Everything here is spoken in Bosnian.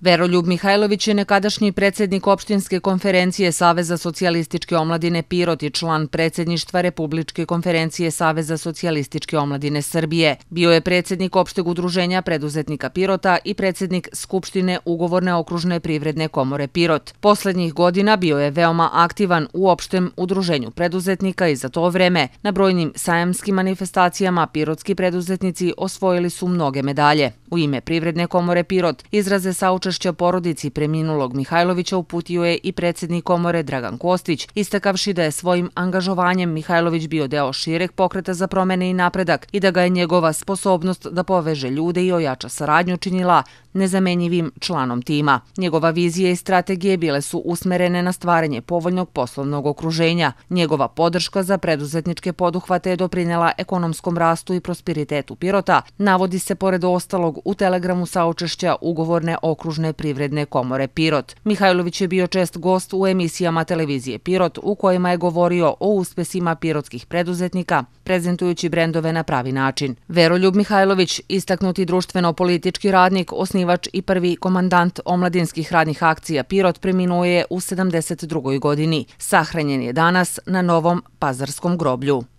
Veroljub Mihajlović je nekadašnji predsjednik opštinske konferencije Saveza socijalističke omladine Pirot i član predsjedništva Republičke konferencije Saveza socijalističke omladine Srbije. Bio je predsjednik opšteg udruženja preduzetnika Pirota i predsjednik Skupštine ugovorne okružne privredne komore Pirot. Poslednjih godina bio je veoma aktivan u opštem udruženju preduzetnika i za to vreme. Na brojnim sajamskim manifestacijama pirotski preduzetnici osvojili su mnoge medalje. U ime privredne komore Pirot izraze sa saučešća porodici preminulog Mihajlovića uputio je i predsjednik komore Dragan Kostić, istakavši da je svojim angažovanjem Mihajlović bio deo šireg pokreta za promene i napredak i da ga je njegova sposobnost da poveže ljude i ojača saradnju činila nezamenjivim članom tima. Njegova vizija i strategije bile su usmerene na stvaranje povoljnog poslovnog okruženja. Njegova podrška za preduzetničke poduhvate je doprinjela ekonomskom rastu i prosperitetu Pirota, navodi se pored ostalog u telegramu saučešća ugovorne okruženje Okružne privredne komore Pirot. Mihajlović je bio čest gost u emisijama televizije Pirot u kojima je govorio o uspesima pirotskih preduzetnika, prezentujući brendove na pravi način. Veroljub Mihajlović, istaknuti društveno-politički radnik, osnivač i prvi komandant omladinskih radnih akcija Pirot, preminuo je u 72. godini. Sahranjen je danas na Novom Pazarskom groblju.